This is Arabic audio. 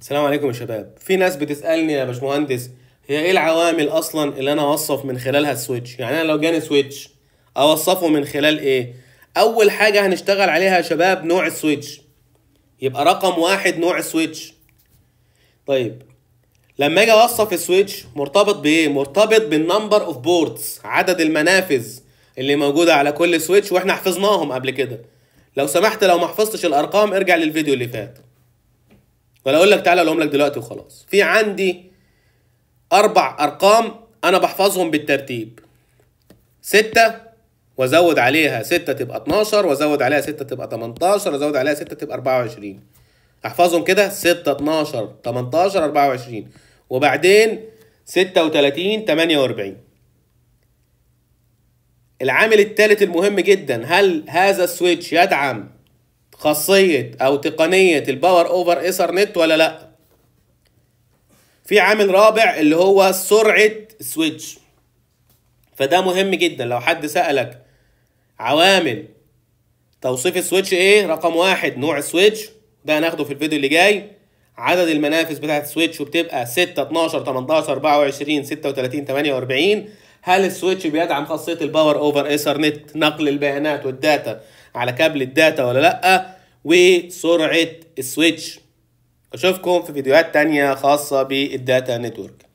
السلام عليكم يا شباب في ناس بتسالني يا باشمهندس هي ايه العوامل اصلا اللي انا اوصف من خلالها السويتش يعني انا لو جاني سويتش اوصفه من خلال ايه اول حاجه هنشتغل عليها يا شباب نوع السويتش يبقى رقم واحد نوع السويتش طيب لما اجي اوصف السويتش مرتبط بايه مرتبط بالنمبر اوف بوردز عدد المنافذ اللي موجوده على كل سويتش واحنا حفظناهم قبل كده لو سمحت لو ما حفظتش الارقام ارجع للفيديو اللي فات ولا اقول لك تعالى اقولهم لك دلوقتي وخلاص في عندي اربع ارقام انا بحفظهم بالترتيب ستة وازود عليها ستة تبقى 12 وازود عليها ستة تبقى 18 وازود عليها ستة تبقى 24 احفظهم كده 6 12 18 24 وبعدين 36 48 العامل الثالث المهم جدا هل هذا السويتش يدعم خاصيه او تقنيه الباور اوفر ايثرنت ولا لا في عامل رابع اللي هو سرعه سويتش فده مهم جدا لو حد سالك عوامل توصيف السويتش ايه رقم واحد نوع السويتش ده هناخده في الفيديو اللي جاي عدد المنافس بتاعت السويتش وبتبقى 6 12 18 24 36 48 هل السويتش بيدعم خاصيه الباور اوفر ايثرنت نقل البيانات والداتا على كابل الداتا ولا لا وسرعه السويتش اشوفكم في فيديوهات تانية خاصه بالداتا نتورك